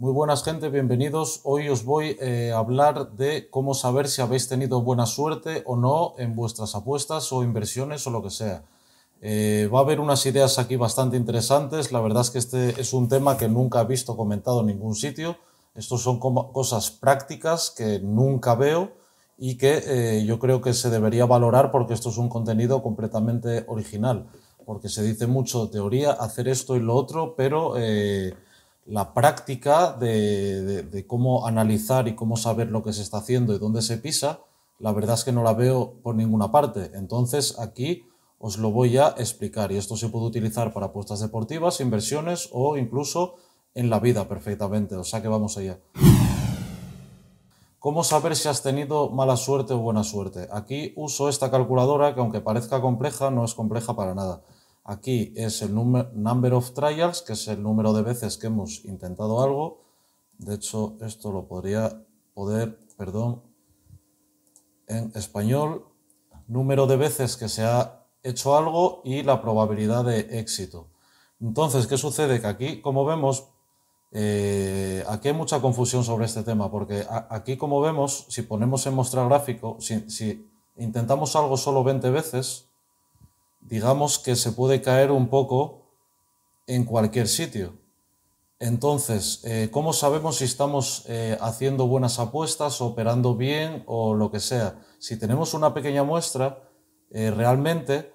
Muy buenas gente, bienvenidos. Hoy os voy eh, a hablar de cómo saber si habéis tenido buena suerte o no en vuestras apuestas o inversiones o lo que sea. Eh, va a haber unas ideas aquí bastante interesantes. La verdad es que este es un tema que nunca he visto comentado en ningún sitio. Estos son cosas prácticas que nunca veo y que eh, yo creo que se debería valorar porque esto es un contenido completamente original. Porque se dice mucho teoría, hacer esto y lo otro, pero la práctica de, cómo analizar y cómo saber lo que se está haciendo y dónde se pisa, la verdad es que no la veo por ninguna parte. Entonces aquí os lo voy a explicar y esto se puede utilizar para apuestas deportivas, inversiones o incluso en la vida perfectamente. O sea que vamos allá. ¿Cómo saber si has tenido mala suerte o buena suerte? Aquí uso esta calculadora que aunque parezca compleja, no es compleja para nada. Aquí es el number of trials, que es el número de veces que hemos intentado algo. De hecho, esto lo podría poder, perdón, en español, número de veces que se ha hecho algo y la probabilidad de éxito. Entonces, ¿qué sucede? Que aquí, como vemos, eh, aquí hay mucha confusión sobre este tema, porque aquí, como vemos, si ponemos en mostrar gráfico, si intentamos algo solo 20 veces, digamos que se puede caer un poco en cualquier sitio. Entonces, eh, ¿cómo sabemos si estamos eh, haciendo buenas apuestas, operando bien o lo que sea? Si tenemos una pequeña muestra, eh, realmente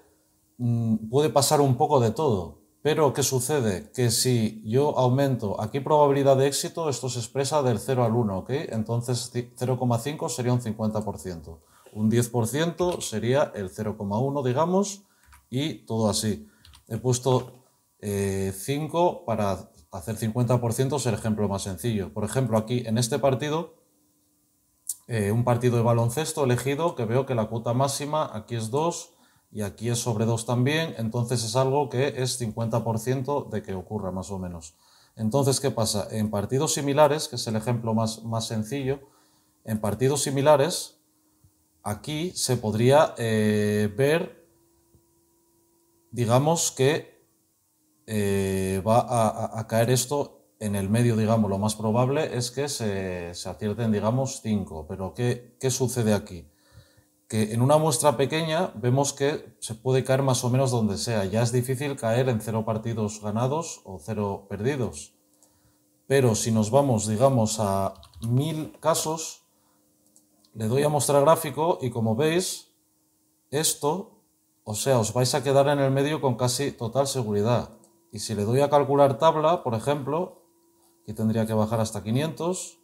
mm, puede pasar un poco de todo. Pero, ¿qué sucede? Que si yo aumento, aquí probabilidad de éxito, esto se expresa del 0 al 1, ¿ok? Entonces 0,5 sería un 50%. Un 10% sería el 0,1, digamos, y todo así. He puesto 5 eh, para hacer 50% es el ejemplo más sencillo. Por ejemplo, aquí en este partido, eh, un partido de baloncesto elegido que veo que la cuota máxima aquí es 2 y aquí es sobre 2 también, entonces es algo que es 50% de que ocurra más o menos. Entonces, ¿qué pasa? En partidos similares, que es el ejemplo más, más sencillo, en partidos similares, aquí se podría eh, ver digamos que eh, va a, caer esto en el medio, digamos. Lo más probable es que se, acierten, digamos, 5. Pero ¿qué, ¿qué, sucede aquí? Que en una muestra pequeña vemos que se puede caer más o menos donde sea. Ya es difícil caer en cero partidos ganados o cero perdidos. Pero si nos vamos, digamos, a mil casos, le doy a mostrar gráfico y como veis, esto o sea, os vais a quedar en el medio con casi total seguridad. Y si le doy a calcular tabla, por ejemplo, que tendría que bajar hasta 500,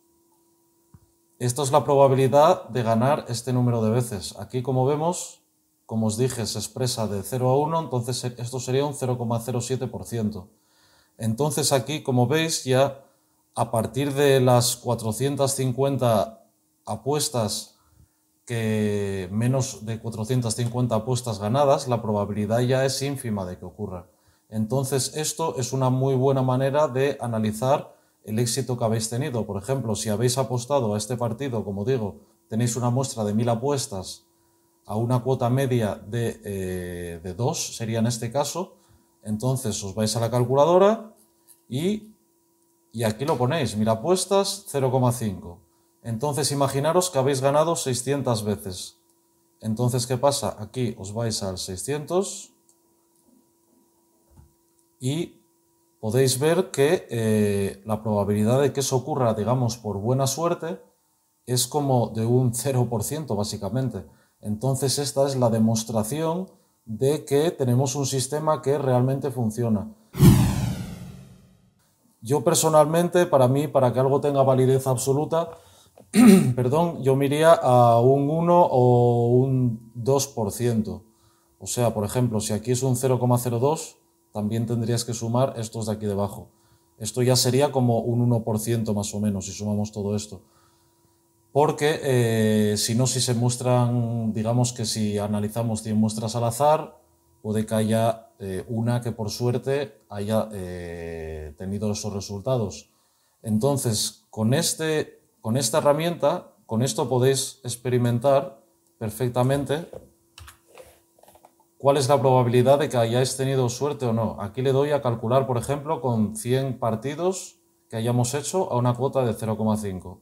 esto es la probabilidad de ganar este número de veces. Aquí, como vemos, como os dije, se expresa de 0 a 1, entonces esto sería un 0,07%. Entonces aquí, como veis, ya a partir de las 450 apuestas que menos de 450 apuestas ganadas, la probabilidad ya es ínfima de que ocurra. Entonces, esto es una muy buena manera de analizar el éxito que habéis tenido. Por ejemplo, si habéis apostado a este partido, como digo, tenéis una muestra de 1000 apuestas a una cuota media de, 2, eh, sería en este caso, entonces os vais a la calculadora y, y aquí lo ponéis, 1000 apuestas, 0,5. Entonces imaginaros que habéis ganado 600 veces. Entonces, ¿qué pasa? Aquí os vais al 600 y podéis ver que eh, la probabilidad de que eso ocurra, digamos, por buena suerte, es como de un 0%, básicamente. Entonces, esta es la demostración de que tenemos un sistema que realmente funciona. Yo personalmente, para mí, para que algo tenga validez absoluta, perdón, yo me iría a un 1 o un 2%. O sea, por ejemplo, si aquí es un 0,02, también tendrías que sumar estos de aquí debajo. Esto ya sería como un 1% más o menos si sumamos todo esto. Porque eh, si no, si se muestran, digamos que si analizamos 100 muestras al azar, puede que haya eh, una que por suerte haya eh, tenido esos resultados. Entonces, con este con esta herramienta, con esto podéis experimentar perfectamente cuál es la probabilidad de que hayáis tenido suerte o no. Aquí le doy a calcular, por ejemplo, con 100 partidos que hayamos hecho a una cuota de 0,5.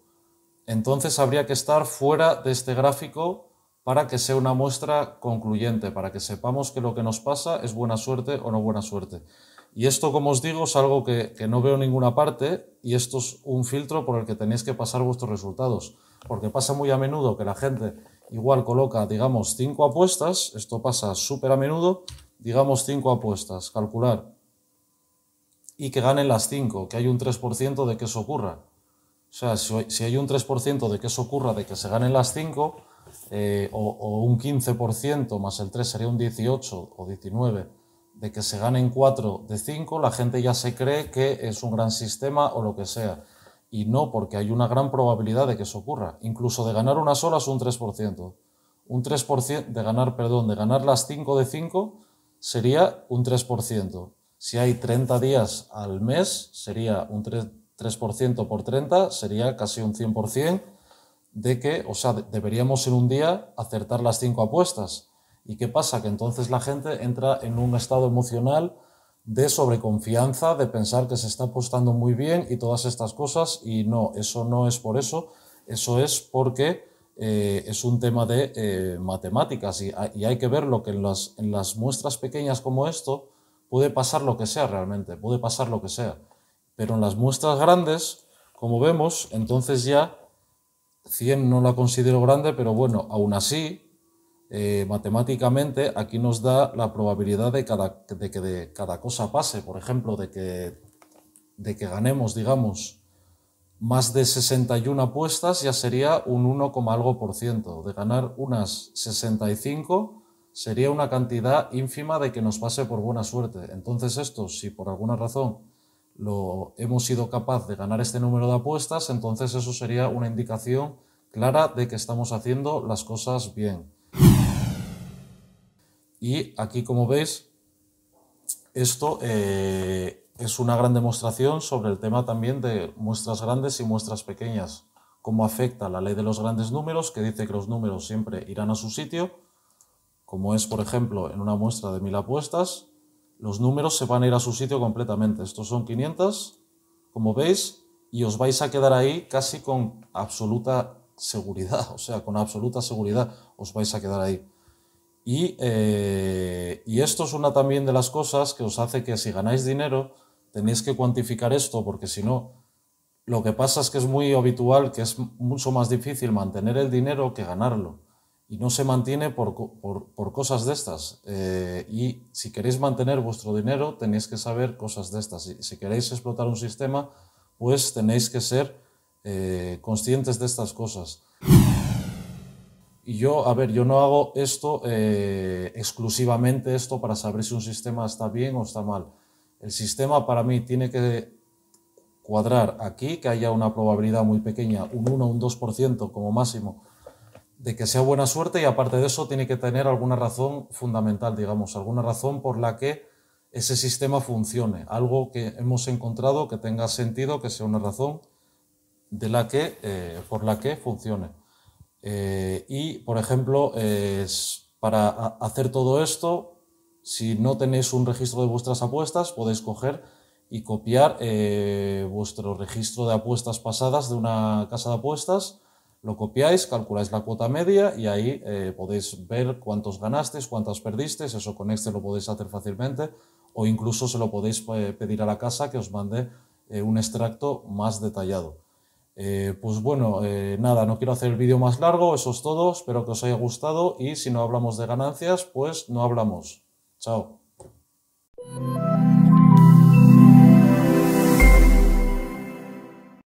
Entonces habría que estar fuera de este gráfico para que sea una muestra concluyente, para que sepamos que lo que nos pasa es buena suerte o no buena suerte. Y esto, como os digo, es algo que, no veo en ninguna parte y esto es un filtro por el que tenéis que pasar vuestros resultados. Porque pasa muy a menudo que la gente igual coloca, digamos, cinco apuestas, esto pasa súper a menudo, digamos cinco apuestas, calcular, y que ganen las cinco, que hay un 3% de que eso ocurra. O sea, si hay un 3% de que eso ocurra, de que se ganen las cinco, eh, o, un 15% más el 3 sería un 18 o 19 de que se ganen 4 de 5, la gente ya se cree que es un gran sistema o lo que sea. Y no, porque hay una gran probabilidad de que eso ocurra. Incluso de ganar una sola es un 3%. Un 3% de ganar, perdón, de ganar las 5 de 5 sería un 3%. Si hay 30 días al mes, sería un 3%, 3 por 30, sería casi un 100% de que, o sea, deberíamos en un día acertar las 5 apuestas ¿Y qué pasa? Que entonces la gente entra en un estado emocional de sobreconfianza, de pensar que se está apostando muy bien y todas estas cosas, y no, eso no es por eso, eso es porque eh, es un tema de eh, matemáticas ah, y, hay que ver lo que en las, en las muestras pequeñas como esto puede pasar lo que sea realmente, puede pasar lo que sea. Pero en las muestras grandes, como vemos, entonces ya 100 no la considero grande, pero bueno, aún así eh, matemáticamente aquí nos da la probabilidad de, cada, de que de cada cosa pase, por ejemplo, de que, de que ganemos, digamos, más de 61 apuestas ya sería un 1, algo por ciento. De ganar unas 65 sería una cantidad ínfima de que nos pase por buena suerte. Entonces esto, si por alguna razón lo hemos sido capaz de ganar este número de apuestas, entonces eso sería una indicación clara de que estamos haciendo las cosas bien. Y aquí, como veis, esto eh, es una gran demostración sobre el tema también de muestras grandes y muestras pequeñas, cómo afecta la ley de los grandes números, que dice que los números siempre irán a su sitio, como es, por ejemplo, en una muestra de mil apuestas, los números se van a ir a su sitio completamente. Estos son 500, como veis, y os vais a quedar ahí casi con absoluta seguridad, o sea, con absoluta seguridad os vais a quedar ahí. Eh, y, esto es una también de las cosas que os hace que si ganáis dinero tenéis que cuantificar esto, porque si no, lo que pasa es que es muy habitual que es mucho más difícil mantener el dinero que ganarlo. Y no se mantiene por, cosas de estas. Eh, y si queréis mantener vuestro dinero, tenéis que saber cosas de estas. Y si queréis explotar un sistema, pues tenéis que ser eh, conscientes de estas cosas yo, a ver, yo no hago esto eh, exclusivamente esto para saber si un sistema está bien o está mal. El sistema para mí tiene que cuadrar aquí, que haya una probabilidad muy pequeña, un 1 un 2% como máximo, de que sea buena suerte y aparte de eso tiene que tener alguna razón fundamental, digamos, alguna razón por la que ese sistema funcione, algo que hemos encontrado que tenga sentido, que sea una razón de la que, eh, por la que funcione. Eh, y, por ejemplo, para hacer todo esto, si no tenéis un registro de vuestras apuestas, podéis coger y copiar eh, vuestro registro de apuestas pasadas de una casa de apuestas, lo copiáis, calculáis la cuota media y ahí eh, podéis ver cuántos ganasteis, cuántas perdisteis, eso con Excel lo podéis hacer fácilmente o incluso se lo podéis pedir a la casa que os mande un extracto más detallado. Eh, pues bueno, eh, nada, no quiero hacer el vídeo más largo, eso es todo, espero que os haya gustado y si no hablamos de ganancias, pues no hablamos. Chao.